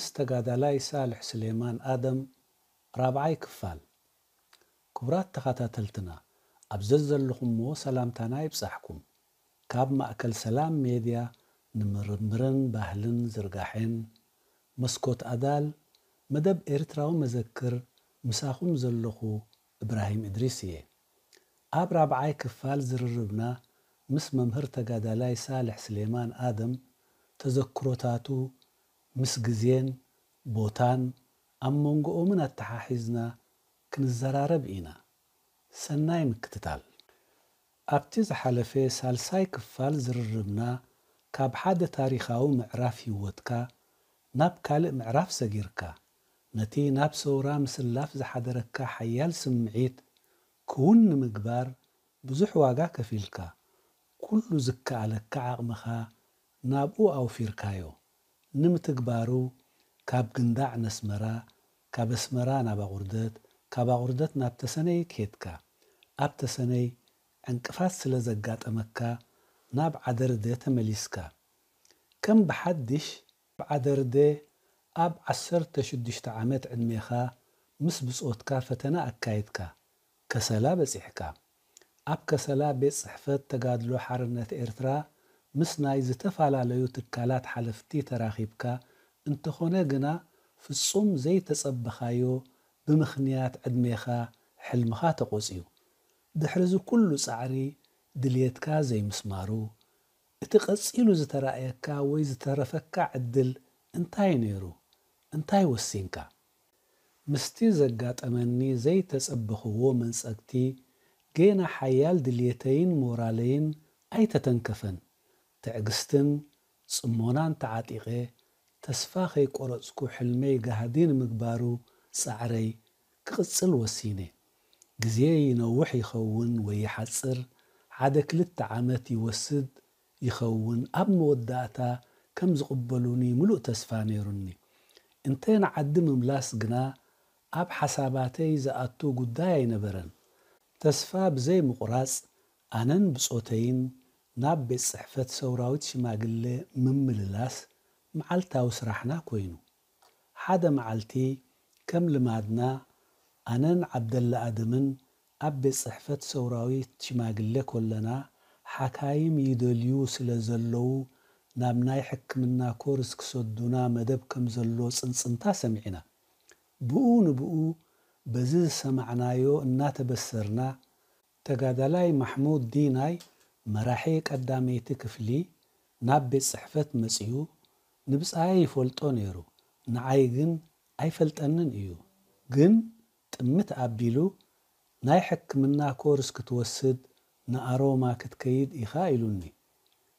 ምስ ተጋዳላይ ሳልሕ ስሌማን ኣደም ራብዓይ ክፋል ክቡራት ተኸታተልትና ኣብ ዘለኹምዎ ሰላምታና ይብጻሕኩም ካብ ማእከል ሰላም ሜድያ ንምርምርን ባህልን ዝርጋሕን መስኮት ኣዳል መደብ ኤርትራዊ መዘክር ምሳኹም ዘለኹ እብራሂም እድሪስ እየ ኣብ ራብዓይ ክፋል ዝርርብና ምስ መምህር ተጋዳላይ ሳልሕ ስሌማን ኣደም ተዘክሮታቱ ምስ ግዜን ቦታን ኣብ መንጎኦምን ኣተሓሒዝና ክንዘራረብ ኢና ሰናይ ምክትታል ኣብቲ ዝሓለፈ ሳልሳይ ክፋል ዝርርብና ካብ ሓደ ታሪኻዊ ምዕራፍ ህይወትካ ናብ ካልእ ምዕራፍ ሰጊርካ ነቲ ናብ ሰውራ ምስላፍ ዝሓደረካ ሓያል ስምዒት ክውን ንምግባር ብዙሕ ዋጋ ከፊልካ ኩሉ ዝከኣለካ ዓቕምኻ ናብኡ ኣውፊርካዮ ንምትግባሩ ካብ ግንዳዕ ነስመራ ካብ ኣስመራ ናብ ኣቑርደት ካብ ኣቑርደት ናብ ተሰነይ ክሄድካ ኣብ ተሰነይ ዕንቅፋት ስለ ዘጋጠመካ ናብ ዓደርደ ተመሊስካ ከም ብሓድሽ ብዓደርደ ኣብ 16 ዓመት ዕድሜኻ ምስ ብፆትካ ፈተና ኣካይድካ ከሰላ በፂሕካ ኣብ ከሰላ ቤት ፅሕፈት ተጋድሎ ሓርነት ኤርትራ ምስ ናይ ዝተፈላለዩ ትካላት ሓለፍቲ ተራኺብካ እንተኾነ ግና ፍጹም ዘይተጸበኻዮ ብምኽንያት ዕድሜኻ ሕልምኻ ተቆጺኡ ድሕሪዚ ኩሉ ጻዕሪ ድልየትካ ዘይምስማሩ እቲ ቐጺሉ ዝተራእየካ ወይ ዝተረፈካ ዕድል እንታይ ነይሩ እንታይ ወሲንካ ምስቲ ዘጋጠመኒ ዘይተጸብኽዎ መንጸግቲ ገና ሓያል ድልየተይን ሞራለይን ኣይተተንከፈን ትዕግስትን ጽሞናን ተዓጢቐ ተስፋ ኸይቈረጽኩ ሕልመይ ጋህዲ ንምግባሩ ጻዕረይ ክቕጽል ወሲነ ግዜ ይነውሕ ይኸውን ወይ ይሓጽር ሓደ ክልተ ዓመት ይወስድ ይኸውን ኣብ መወዳእታ ከም ዝቕበሉኒ ሙሉእ ተስፋ ነይሩኒ እንተ ንዓዲ ምምላስ ግና ኣብ ሓሳባተይ ዝኣቱ ጉዳይ ኣይነበረን ተስፋ ብዘይ ምቑራጽ ኣነን ብጾተይን ናብ ቤት ፅሕፈት ሰውራዊት ሽማግለ ምምልላስ መዓልታዊ ስራሕና ኮይኑ ሓደ መዓልቲ ከም ልማድና ኣነን ዓብደላ ኣደምን ኣብ ቤት ፅሕፈት ሰውራዊት ሽማግለ ኮለና ሓካይም ይደልዩ ስለ ዘለዉ ናብ ናይ ሕክምና ኮርስ ክሰዱና መደብ ከም ዘሎ ፅንፅንታ ሰሚዕና ብኡ ንብኡ በዚ ዝሰማዕናዮ እናተበሰርና ተጋዳላይ ማሕሙድ ዲናይ መራሒ ቀዳመይቲ ክፍሊ ናብ ቤት ጽሕፈት መጺኡ ንብጻየ ይፈልጦ ነይሩ ንዓይ ግን ኣይፈልጠንን እዩ ግን ጥምት ኣቢሉ ናይ ሕክምና ኮርስ ክትወስድ ንኣሮማ ክትከይድ ኢኻ ኢሉኒ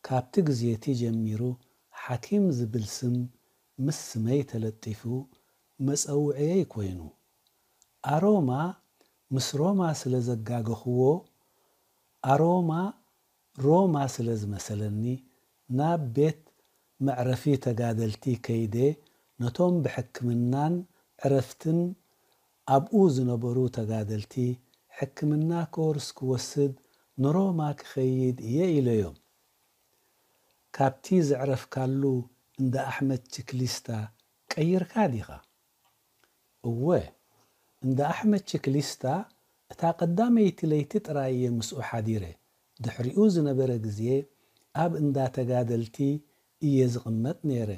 ካብቲ ግዜቲ ጀሚሩ ሓኪም ዝብል ስም ምስ ስመይ ተለጢፉ መፀውዐየይ ኮይኑ ኣሮማ ምስ ሮማ ስለ ዘጋገኽዎ ኣሮማ روما سلز مثلني ناب بيت معرفي تقادلتي كيدي نتوم بحكمنا عرفتن أبوز نبرو تقادلتي حكمنا كورس كوسد نروما كخييد إيه إليوم كابتيز عرف كالو عند أحمد تشكليستا كأير كاديغا أوه عند أحمد تشكليستا تا قدامي تليتت رأيي مسؤ حديره ድሕሪኡ ዝነበረ ግዜ ኣብ እንዳ ተጋደልቲ እየ ዝቕመጥ ነይረ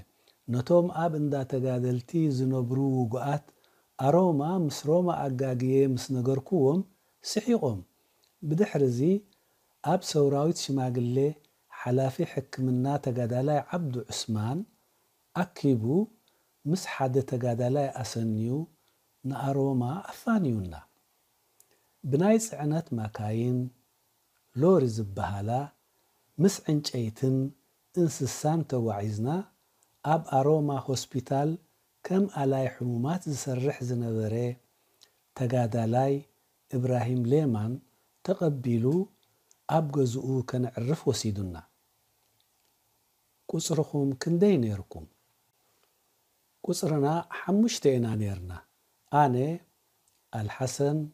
ነቶም ኣብ እንዳ ተጋደልቲ ዝነብሩ ውጉኣት ኣሮማ ምስ ሮማ ኣጋግየ ምስ ነገርክዎም ስሒቖም ብድሕሪ እዚ ኣብ ሰውራዊት ሽማግሌ ሓላፊ ሕክምና ተጋዳላይ ዓብዱ ዑስማን ኣኪቡ ምስ ሓደ ተጋዳላይ ኣሰንዩ ንኣሮማ ኣፋንዩና ብናይ ፅዕነት ማካይን لوري زبهالا مس عنج ايتن انسسان تواعيزنا اب اروما هوسبيتال كم الاي حمومات زسرح زنبري تقادالاي إبراهيم ليمان تقبيلو اب غزوو كان عرف وسيدنا كن كندي نيركم قصرنا حمشتينا نيرنا آني الحسن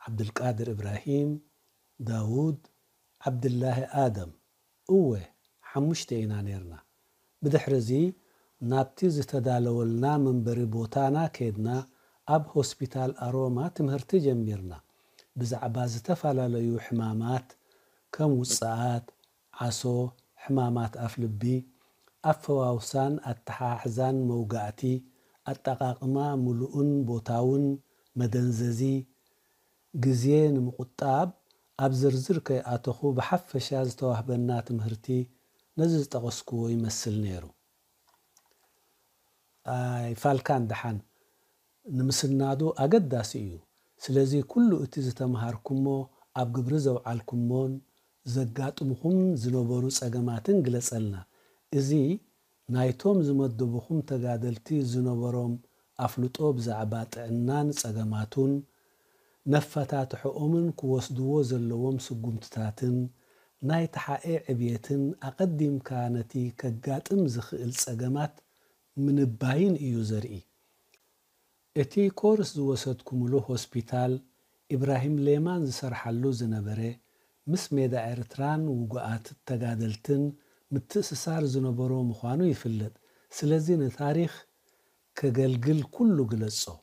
عبد القادر إبراهيم داود عبدالله آدم اوه حمشتي اينانيرنا بدحرزي نابتي زتدالو لنا من بريبوتانا كيدنا أب هوسبيتال أروما تمهرتي جميرنا بزعبا زتفالاليو حمامات كم وصعات عصو حمامات أفلبي أفواوسان أتحاحزان موقعتي أتقاقما ملؤن بوتاون مدنززي جزين مقطاب ኣብ ዝርዝር ከይኣተኹ ብሓፈሻ ዝተዋህበና ትምህርቲ ነዚ ዝጠቐስክዎ ይመስል ነይሩ ይፋልካ እንድሓን ንምስናዱ ኣገዳሲ እዩ ስለዚ ኩሉ እቲ ዝተምሃርኩሞ ኣብ ግብሪ ዘውዓልኩሞን ዘጋጥሙኹም ዝነበሩ ፀገማትን ግለፀልና እዚ ናይቶም ዝመደብኹም ተጋደልቲ ዝነበሮም ኣፍልጦ ብዛዕባ ጥዕናን ፀገማቱን نفتاتح أمن كوسدو زلوم سجومتاتن ناي تحقيق عبيتن أقدم كانتي كجات أمزخ السجمات من الباين يوزري إتي كورس دوست كملو هوسبيتال إبراهيم ليمان زسرحلو زنبري مس ميدا إرتران وقوات التقادلتن متسسار زنبرو مخوانو يفلد سلزين تاريخ كجلجل كلو قلصو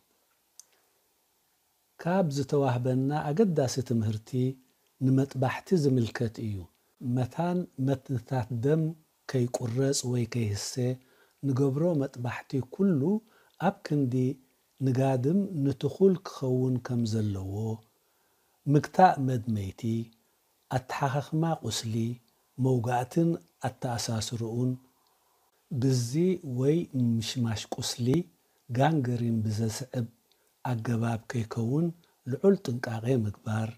كاب زتواهبنا أجد ستمهرتي نمت بحتز ملكات إيو مثلا متنثات دم كي قرس وي كي هسي نقبرو بحتي كلو أبكندي نقادم نتخول كخون كم زلوو مكتاء مدميتي أتحاخخ ما قسلي موقعتن أتأساس رؤون بزي وي مشماش قسلي غانغرين بزسعب ኣገባብ ከይከውን ልዑል ጥንቃቐ ምግባር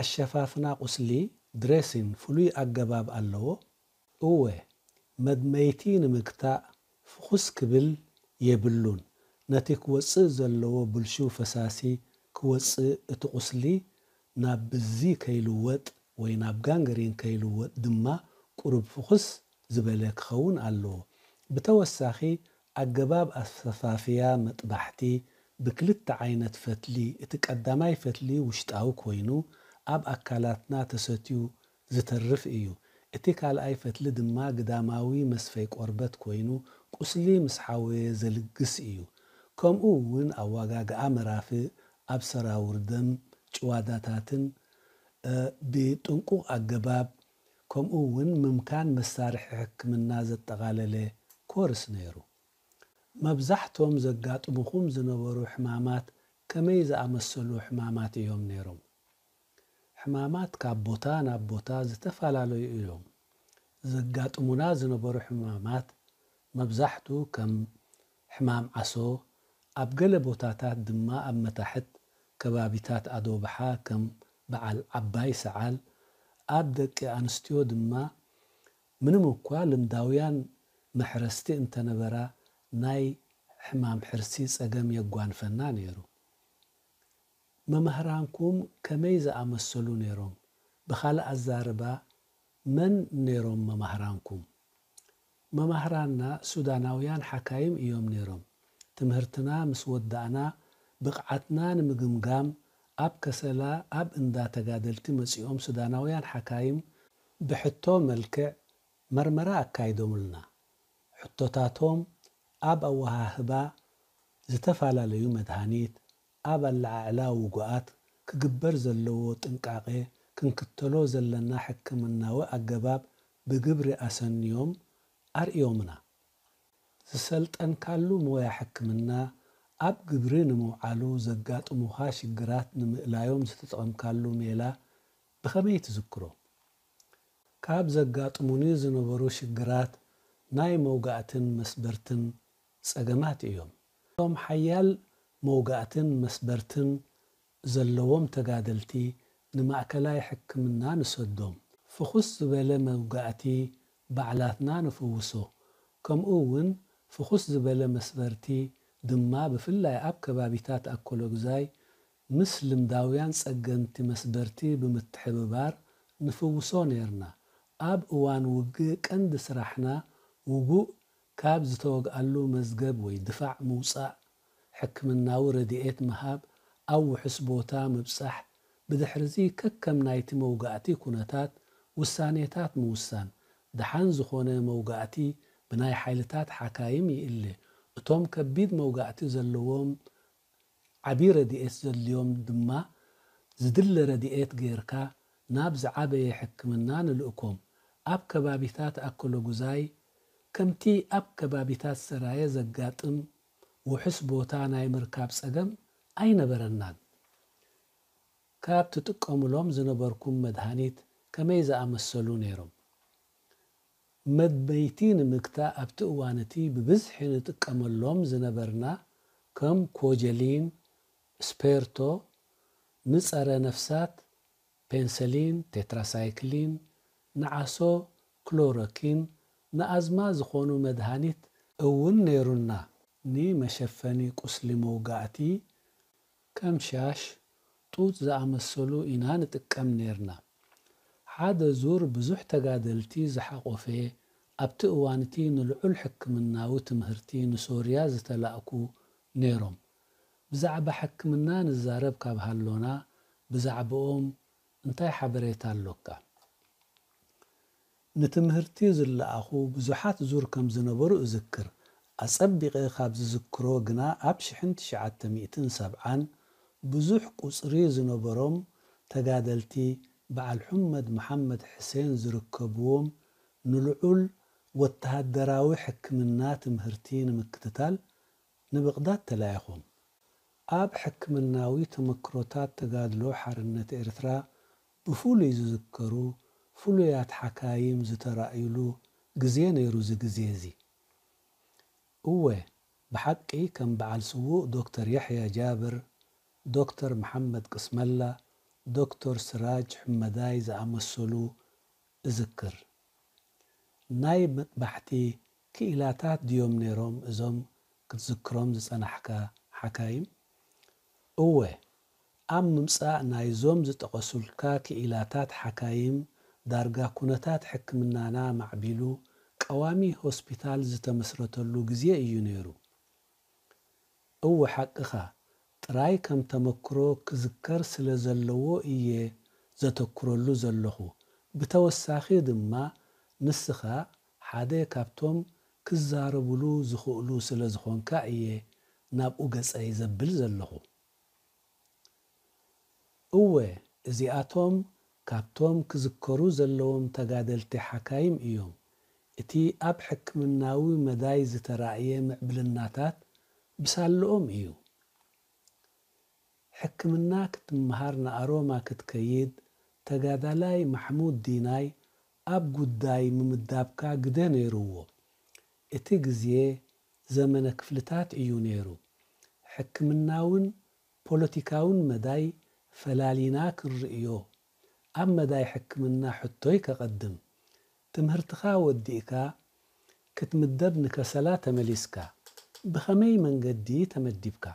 ኣሸፋፍና ቁስሊ ድሬሲን ፍሉይ ኣገባብ ኣለዎ እወ መድመይቲ ንምግታእ ፍኹስ ክብል የብሉን ነቲ ክወፅእ ዘለዎ ብልሹ ፈሳሲ ክወፅእ እቲ ቁስሊ ናብ ብዚ ከይልወጥ ወይ ናብ ጋንገሪን ከይልወጥ ድማ ቁሩብ ፍኹስ ዝበለ ክኸውን ኣለዎ ብተወሳኺ ኣገባብ ኣሰፋፍያ መጥባሕቲ ብክልተ ዓይነት ፈትሊ እቲ ቀዳማይ ፈትሊ ውሽጣዊ ኮይኑ ኣብ ኣካላትና ተሰትዩ ዝተርፍ እዩ እቲ ካልኣይ ፈትሊ ድማ ግዳማዊ መስፈይ ቆርበት ኮይኑ ቁስሊ ምስ ሓወየ ዘልግስ እዩ ከምኡ እውን ኣዋጋግኣ መራፍእ ኣብ ሰራውርደም ጭዋዳታትን ብጥንቁቕ ኣገባብ ከምኡ እውን ምምካን መሳርሒ ሕክምና ዘጠቓለለ ኮርስ ነይሩ መብዛሕትኦም ዘጋጥምኹም ዝነበሩ ሕማማት ከመይ ዝኣመሰሉ ሕማማት እዮም ነይሮም ሕማማት ካብ ቦታ ናብ ቦታ ዝተፈላለዩ እዮም ዘጋጥሙና ዝነበሩ ሕማማት መብዛሕትኡ ከም ሕማም ዓሶ ኣብ ገለ ቦታታት ድማ ኣብ መታሕት ከባቢታት ኣዶብሓ ከም በዓል ዓባይ ሰዓል ኣብ ደቂ ኣንስትዮ ድማ ምንም እኳ ልምዳውያን መሕረስቲ እንተነበራ ናይ ሕማም ሕርሲ ፀገም የጓንፈና ነይሩ መምህራንኩም ከመይ ዝኣመሰሉ ነይሮም ብካልእ ኣዛርባ መን ነይሮም መምህራንኩም መማህራና ሱዳናውያን ሓካይም እዮም ነይሮም ትምህርትና ምስ ወዳእና ብቕዓትና ንምግምጋም ኣብ ከሰላ ኣብ እንዳ ተጋደልቲ መፂኦም ሱዳናውያን ሓካይም ብሕቶ መልክዕ መርመራ ኣካይዶምልና ሕቶታቶም ኣብ ኣወሃህባ ዝተፈላለዩ መድሃኒት ኣብ ኣለዓዕላ ውጉኣት ክግበር ዘለዎ ጥንቃቐ ክንክተሎ ዘለና ሕክምናዊ ኣገባብ ብግብሪ ኣሰንዮም ኣርእዮምና ዝሰልጠንካሉ ሞያ ሕክምና ኣብ ግብሪ ንምውዓሉ ዘጋጥሙኻ ሽግራት ንምእላዮም ዝተጠቐምካሉ ሜላ ብኸመይ ትዝክሮ ካብ ዘጋጥሙኒ ዝነበሩ ሽግራት ናይ መውጋእትን መስበርትን ጸገማት እዮም እቶም ሓያል መውጋእትን መስበርትን ዘለዎም ተጋደልቲ ንማእከላይ ሕክምና ንሰዶም ፍኹስ ዝበለ መውጋእቲ ባዕላትና ንፍውሶ ከምኡ እውን ፍኹስ ዝበለ መስበርቲ ድማ ብፍላይ ኣብ ከባቢታት ኣኮሎ ግዛይ ምስ ልምዳውያን ጸገንቲ መስበርቲ ብምትሕብባር ንፍውሶ ነይርና ኣብ እዋን ውግእ ቀንዲ ስራሕና ውጉእ ካብ ዝተወግኣሉ መዝገብ ወይ ድፋዕ ምውፃእ ሕክምናዊ ረድኤት ምሃብ ኣብ ውሕስ ቦታ ምብፃሕ ብድሕሪዚ ከከም ናይቲ መውጋእቲ ኩነታት ውሳኔታት ምውሳን ድሓን ዝኾነ መውጋእቲ ብናይ ሓይልታት ሓካይም ይእለ እቶም ከቢድ መውጋእቲ ዘለዎም ዓብዪ ረድኤት ዘድልዮም ድማ ዝድለ ረድኤት ጌርካ ናብ ዝዓበየ ሕክምና ንልእኮም ኣብ ከባቢታት ኣከሎ ጉዛይ ከምቲ ኣብ ከባቢታት ሰራየ ዘጋጥም ውሑስ ቦታ ናይ ምርካብ ፀገም ኣይነበረናን ካብ ትጥቀምሎም ዝነበርኩም መድሃኒት ከመይ ዝኣመሰሉ ነይሮም መድመይቲ ንምግታ ኣብቲ እዋን እቲ ብብዝሒ ንጥቀመሎም ዝነበርና ከም ኮጀሊን ስፔርቶ ንፀረ ነፍሳት ፔንሰሊን ቴትራሳይክሊን ንዓሶ ክሎሮኪን ንኣዝማ ዝኾኑ መድሃኒት እውን ነይሩና ንመሸፈኒ ቁስሊ መውጋእቲ ከም ሻሽ ጡጥ ዝኣመሰሉ ኢና ንጥቀም ነይርና ሓደ ዙር ብዙሕ ተጋደልቲ ዝሓቆፈ ኣብቲ እዋንቲ ንልዑል ሕክምናዊ ትምህርቲ ንሶርያ ዝተላእኩ ነይሮም ብዛዕባ ሕክምና ንዛረብ ካብ ሃሎና ብዛዕባኦም እንታይ ሓበሬታ ኣሎካ ንትምህርቲ ዝለኣኹ ብዙሓት ዙር ከም ዝነበሩ እዝክር ኣጸቢቐ ካብ ዝዝክሮ ግና ኣብ 1970 ብዙሕ ቁፅሪ ዝነበሮም ተጋደልቲ በዓል ሑመድ መሓመድ ሕሴን ዝርከብዎም ንልዑል ወተሃደራዊ ሕክምና ትምህርቲ ንምክትታል ንብቕዳድ ተላኢኹም ኣብ ሕክምናዊ ተመክሮታት ተጋድሎ ሓርነት ኤርትራ ብፍሉይ ዝዝከሩ ፍሉያት ሓካይም ዝተራእዩሉ ግዜ ነይሩ እዚ ግዜ እዚ እወ ብሓቂ ከም በዓል ስውእ ዶክተር የሕያ ጃብር ዶክተር መሓመድ ቅስመላ ዶክተር ስራጅ ሕመዳይ ዝኣመሰሉ እዝክር ናይ መጥባሕቲ ክኢላታት ድዮም ነይሮም እዞም ክትዝክሮም ዝፀናሕካ ሓካይም እወ ኣብ ምምፃእ ናይዞም ዝጠቐሱልካ ክኢላታት ሓካይም ዳርጋ ኩነታት ሕክምናና ማዕቢሉ ቀዋሚ ሆስፒታል ዝተመስረተሉ ግዜ እዩ ነይሩ እወ ሓቅኻ ጥራይ ከም ተመክሮ ክዝከር ስለ ዘለዎ እየ ዘተክረሉ ዘለኹ ብተወሳኺ ድማ ንስኻ ሓደ ካብቶም ክዛረብሉ ዝኽእሉ ስለ ዝኾንካ እየ ናብኡ ገጸይ ዘብል ዘለኹ እወ እዚኣቶም ካብቶም ክዝከሩ ዘለዎም ተጋደልቲ ሓካይም እዮም እቲ ኣብ ሕክምናዊ መዳይ ዝተራእየ ምዕብልናታት ብሳልኦም እዩ ሕክምና ክትምሃር ንኣሮማ ክትከይድ ተጋዳላይ ማሕሙድ ዲናይ ኣብ ጉዳይ ምምዳብካ ግደ ነይርዎ እቲ ግዜ ዘመነ ክፍልታት እዩ ነይሩ ሕክምናውን ፖለቲካውን መዳይ ፈላሊና ክንርእዮ أما داي حكمنا حطيك قدم تمهرتخا وديكا كتمدبنك صلاة مليسكا بخمي من قدي تمدبكا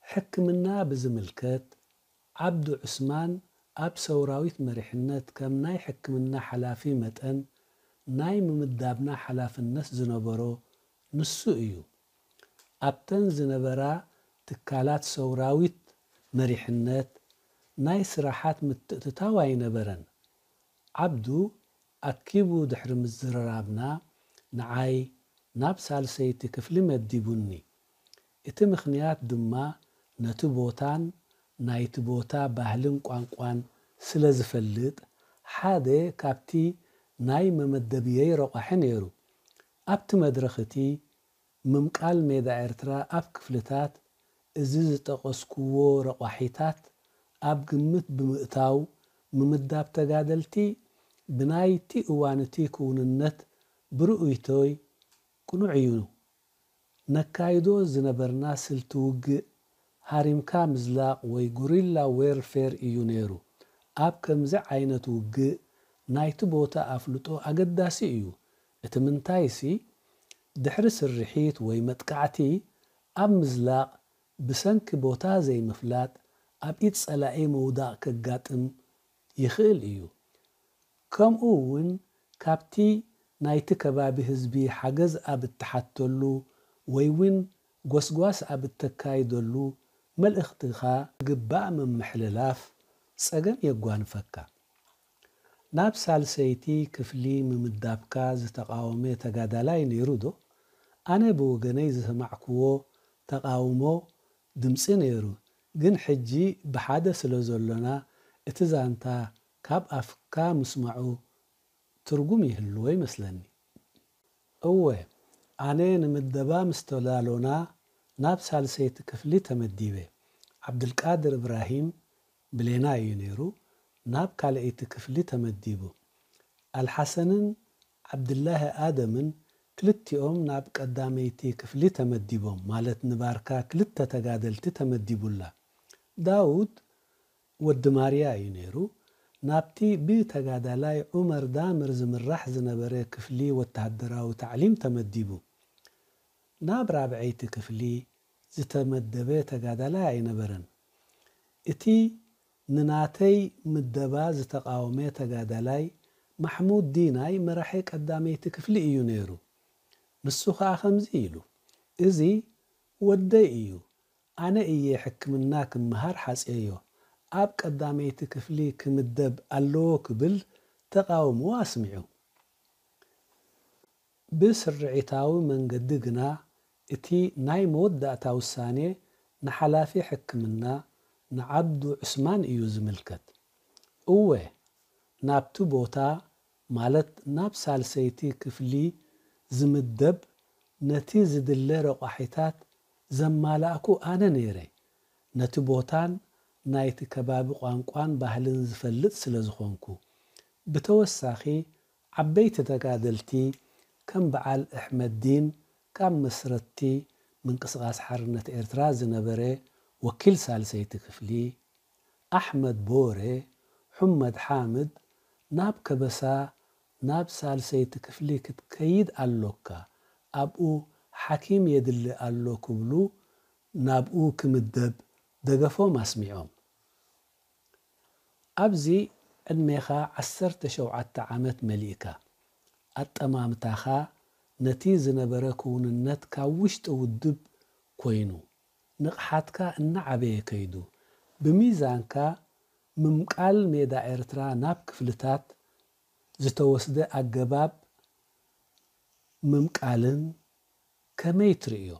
حكمنا بزملكات عبد عثمان أب سوراويت مريحنات كم ناي حكمنا في متن ناي ممدابنا في الناس زنبرو نسو إيو أبتن زنبرا تكالات سوراويت مريحنات ናይ ስራሓት ምትእትታው ኣይነበረን ዓብዱ ኣኪቡ ድሕሪ ምዝርራብና ንዓይ ናብ ሳልሰይቲ ክፍሊ መዲቡኒ እቲ ምኽንያት ድማ ነቲ ቦታን ናይቲ ቦታ ባህልን ቋንቋን ስለ ዝፈልጥ ሓደ ካብቲ ናይ መመደብየይ ረቑሐ ነይሩ ኣብቲ መድረኽ እቲ ምምቃል ሜዳ ኤርትራ ኣብ ክፍልታት እዚ ዝጠቐስክዎ ረቋሒታት ኣብ ግምት ብምእታው ምምዳብ ተጋደልቲ ብናይቲ እዋንቲ ክውንነት ብርኡይቶይ ቁኑዕ እዩ ነካይዶ ዝነበርና ስልቲ ውግእ ሃሪምካ ምዝላቕ ወይ ጉሪላ ዌርፌር እዩ ነይሩ ኣብ ከምዚ ዓይነት ውግእ ናይቲ ቦታ ኣፍልጦ ኣገዳሲ እዩ እቲ ምንታይሲ ድሕሪ ስርሒት ወይ መጥቃዕቲ ኣብ ምዝላቕ ብሰንኪ ቦታ ዘይምፍላጥ ኣብ ኢድ ፀላኢ ምውዳቕ ከጋጥም ይኽእል እዩ ከምኡ እውን ካብቲ ናይቲ ከባቢ ህዝቢ ሓገዝ ኣብ እተሓተሉ ወይ እውን ጓስጓስ ኣብ እተካይደሉ መልእኽትኻ ግባእ ምምሕልላፍ ጸገም የጓንፈካ ናብ ሳልሰይቲ ክፍሊ ምምዳብካ ዝተቃወመ ተጋዳላይ ነይሩ ዶ ኣነ ብወገነይ ዝሰማዕክዎ ተቃውሞ ድምፂ ነይሩ ግን ሕጂ ብሓደ ስለ ዘሎና እቲ ዛንታ ካብ ኣፍካ ምስማዑ ትርጉም ይህልዎ ይመስለኒ እወ ኣነ ንምደባ ምስ ናብ ሳልሰይቲ ክፍሊ ተመዲበ ዓብድልቃድር እብራሂም ብሌና እዩ ነይሩ ናብ ካልአይቲ ክፍሊ ተመዲቡ ኣልሓሰንን ዓብድላሂ ኣደምን ክልቲኦም ናብ ቀዳመይቲ ክፍሊ ተመዲቦም ማለት ንባርካ ክልተ ተጋደልቲ ተመዲቡላ داود ወዲ ማርያ እዩ ነይሩ ናብቲ ብተጋዳላይ ዑመር ዳምር ዝምራሕ ዝነበረ ክፍሊ ወተሃደራዊ ታዕሊም ተመዲቡ ናብ ራብዐይቲ ክፍሊ ዝተመደበ ተጋዳላይ ኣይነበረን እቲ ንናተይ ምደባ ዝተቃወመ ተጋዳላይ ማሕሙድ ዲናይ መራሒ ቀዳመይቲ ክፍሊ እዩ ነይሩ ንሱ ከዓ ከምዚ ኢሉ እዚ ወደይ እዩ ኣነ እየ ሕክምና ክምሃር ሓፅየ ዮ ኣብ ቀዳመይቲ ክፍሊ ክምደብ ኣለዎ ክብል ተቃውሞ ኣስሚዑ ብስርዒታዊ መንገዲ ግና እቲ ናይ መወዳእታ ውሳኔ ንሓላፊ ሕክምና ንዓብዱ ዑስማን እዩ ዝምልከት እወ ናብቲ ቦታ ማለት ናብ ሳልሰይቲ ክፍሊ ዝምደብ ነቲ ዝድለ ረቋሒታት ዘማላእኩ ኣነ ነይረ ነቲ ቦታን ናይቲ ከባቢ ቋንቋን ባህልን ዝፈልጥ ስለ ዝኾንኩ ብተወሳኺ ዓበይቲ ተጋደልቲ ከም በዓል ኣሕመድ ዲን ካብ መስረቲ ምንቅስቓስ ሓርነት ኤርትራ ዝነበረ ወኪል ሳልሰይቲ ክፍሊ ኣሕመድ ቦሬ ሑመድ ሓምድ ናብ ከበሳ ናብ ሳልሰይቲ ክፍሊ ክትከይድ ኣሎካ ኣብኡ ሓኪም የድሊ ኣሎ ክብሉ ናብኡ ክምደብ ደገፎም ኣስሚዖም ኣብዚ ዕድሜኻ ዓሰርተ ሸውዓተ ዓመት መሊእካ ኣጠማምታኻ ነቲ ዝነበረ ክውንነት ካብ ውሽጢ ውድብ ኮይኑ ንቕሓትካ እናዓበየ ከይዱ ብሚዛንካ ምምቃል ሜዳ ኤርትራ ናብ ክፍልታት ዝተወስደ ኣገባብ ምምቃልን ከመይትርእዮ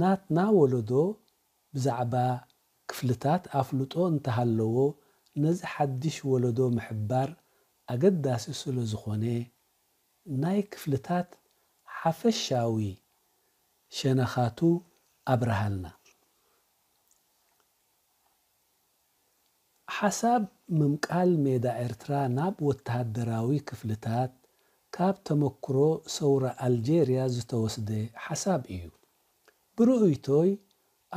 ናትና ወለዶ ብዛዕባ ክፍልታት ኣፍልጦ እንተሃለዎ ነዚ ሓድሽ ወለዶ ምሕባር ኣገዳሲ ስለ ዝኾነ ናይ ክፍልታት ሓፈሻዊ ሸነኻቱ ኣብርሃልና ሓሳብ ምምቃል ሜዳ ኤርትራ ናብ ወተሃደራዊ ክፍልታት ካብ ተመክሮ ሰውረ ኣልጀርያ ዝተወስደ ሓሳብ እዩ ብርኡይቶይ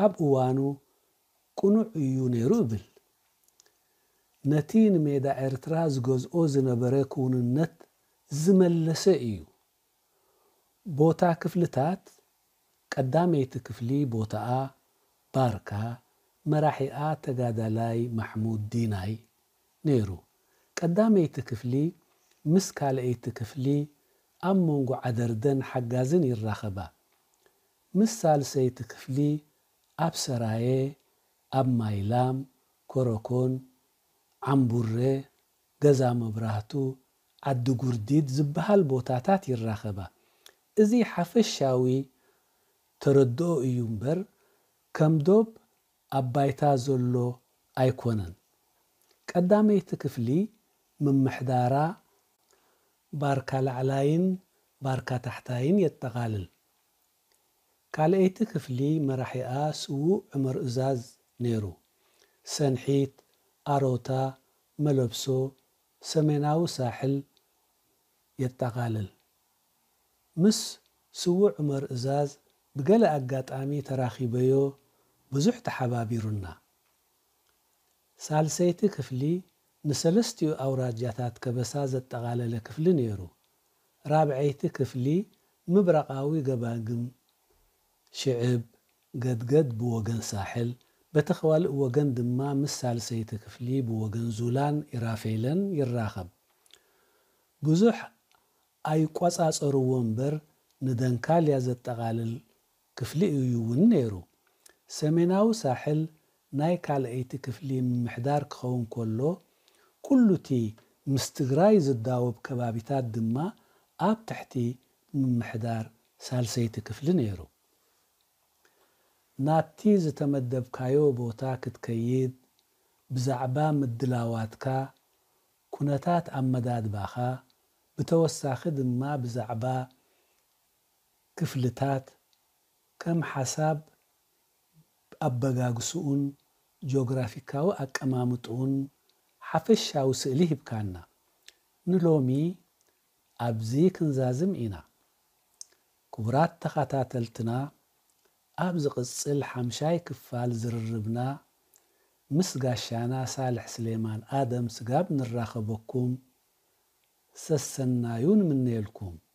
ኣብ እዋኑ ቁኑዕ እዩ ነይሩ እብል ነቲ ንሜዳ ኤርትራ ዝገዝኦ ዝነበረ ክውንነት ዝመለሰ እዩ ቦታ ክፍልታት ቀዳመይቲ ክፍሊ ቦታኣ ባርካ መራሒኣ ተጋዳላይ ማሕሙድ ዲናይ ነይሩ ቀዳመይቲ ክፍሊ ምስ ካልአይቲ ክፍሊ ኣብ መንጎ ዓደርደን ሓጋዝን ይራኸባ ምስ ሳልሰይቲ ክፍሊ ኣብ ሰራየ ኣብ ማይላም ኮረኮን ዓምቡረ ገዛ መብራህቱ ዓዲ ጉርዲድ ዝበሃል ቦታታት ይራኸባ እዚ ሓፈሻዊ ተረድኦ እዩ እምበር ከም ዶብ ኣብ ባይታ ዘሎ ኣይኮነን ቀዳመይቲ ክፍሊ ምምሕዳራ ባርካ ላዕላይን ባርካ ታሕታይን የጠቓልል ካልአይቲ ክፍሊ መራሒኣ ስውእ ዑመር እዛዝ ነይሩ ሰንሒት ኣሮታ መለብሶ ሰሜናዊ ሳሕል የጠቓልል ምስ ስውዕ ዑመር እዛዝ ብገለ ኣጋጣሚ ተራኺበዮ ብዙሕ ተሓባቢሩና ሳልሰይቲ ክፍሊ ንሰለስቲኡ ኣውራጃታት ከበሳ ዘጠቓለለ ክፍሊ ነይሩ ራብዐይቲ ክፍሊ ምብራቃዊ ገባግም ሽዕብ ገድገድ ብወገን ሳሕል በቲ ኸባልእ ወገን ድማ ምስ ሳልሰይቲ ክፍሊ ብወገን ዙላን ኢራፌለን ይራኸብ ብዙሕ ኣይቈጻጸርዎ እምበር ንደንካልያ ዘጠቓልል ክፍሊ እዩ እውን ነይሩ ሰሜናዊ ሳሕል ናይ ካልአይቲ ክፍሊ ምምሕዳር ክኸውን ከሎ ኩሉ እቲ ምስ ትግራይ ዝዳወብ ከባቢታት ድማ ኣብ ትሕቲ ምምሕዳር ሳልሰይቲ ክፍሊ ነይሩ ናብቲ ዝተመደብካዮ ቦታ ክትከይድ ብዛዕባ ምድላዋትካ ኩነታት ኣመዳድባኻ ብተወሳኺ ድማ ብዛዕባ ክፍልታት ከም ሓሳብ ኣበጋግስኡን ጂኦግራፊካዊ ኣቀማምጥኡን حفشة وسئله بكاننا نلومي أبزي كنزازم إنا كبرات تخاتاتلتنا أبزق قصيل حمشاي كفال زر زررربنا مسقاشانا سالح سليمان آدم سقاب نراخبكم يون من نيلكم